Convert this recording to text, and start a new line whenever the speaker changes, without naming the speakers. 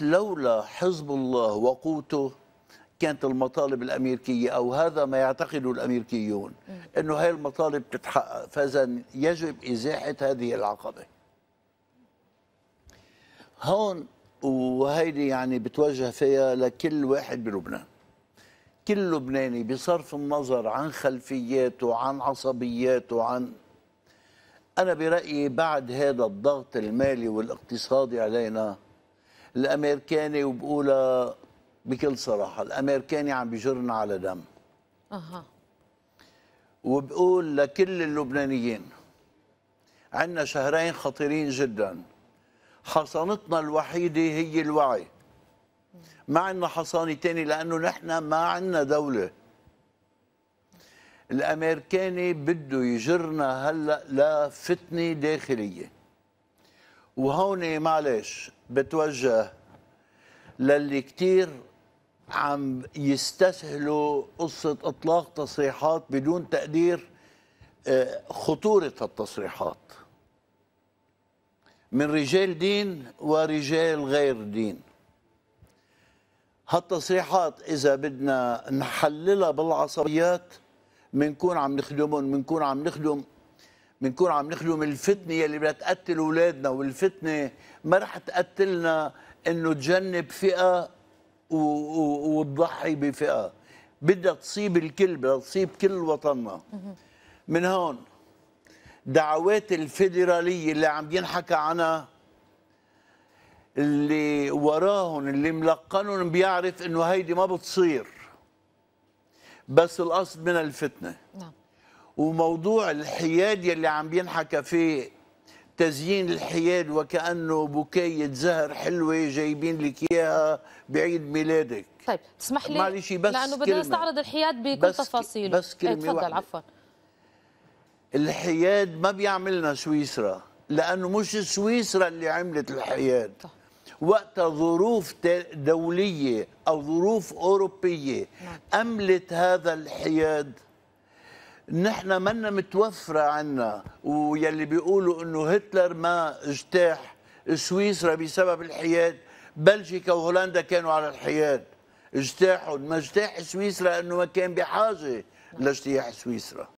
لولا حزب الله وقوته كانت المطالب الامريكيه او هذا ما يعتقده الامريكيون انه هاي المطالب تتحقق فاذا يجب ازاحه هذه العقبه هون وهيدي يعني بتوجه فيها لكل واحد بلبنان كل لبناني بصرف النظر عن خلفياته عن عصبياته عن انا برايي بعد هذا الضغط المالي والاقتصادي علينا الامريكاني وبقولها بكل صراحه الامريكاني عم بيجرنا على دم اها وبقول لكل اللبنانيين عندنا شهرين خطيرين جدا حصانتنا الوحيده هي الوعي ما عندنا حصانه ثانيه لانه نحن ما عندنا دوله الامريكاني بده يجرنا هلا لفتنه داخليه وهون معلش بتوجه للي كتير عم يستسهلوا قصة إطلاق تصريحات بدون تقدير آه، خطورة التصريحات من رجال دين ورجال غير دين هالتصريحات إذا بدنا نحللها بالعصبيات منكون عم نخدمهم منكون عم نخدم بنكون عم نخلو من الفتنه يلي بدها تقتل اولادنا والفتنه ما رح تقتلنا انه تجنب فئه وتضحي بفئه بدها تصيب الكل بدها تصيب كل وطننا من هون دعوات الفيدراليه اللي عم ينحكى عنها اللي وراهم اللي ملقنهم بيعرف انه هيدي ما بتصير بس القصد من الفتنه نعم وموضوع الحياد يلي عم بينحكى فيه تزيين الحياد وكانه بوكايه زهر حلوه جايبين لك اياها بعيد ميلادك طيب تسمح لي معلش بس لانه بدنا نستعرض الحياد بكل تفاصيله بس كلمه إيه، تفضل عفوا الحياد ما بيعملنا سويسرا لانه مش سويسرا اللي عملت الحياد طيب. وقت ظروف دوليه او ظروف اوروبيه نعم. املت هذا الحياد نحن منا متوفرة عنا ويلي بيقولوا انه هتلر ما اجتاح سويسرا بسبب الحياد بلجيكا وهولندا كانوا على الحياد اجتاحوا ما اجتاح سويسرا انه ما كان بحاجة لاجتياح سويسرا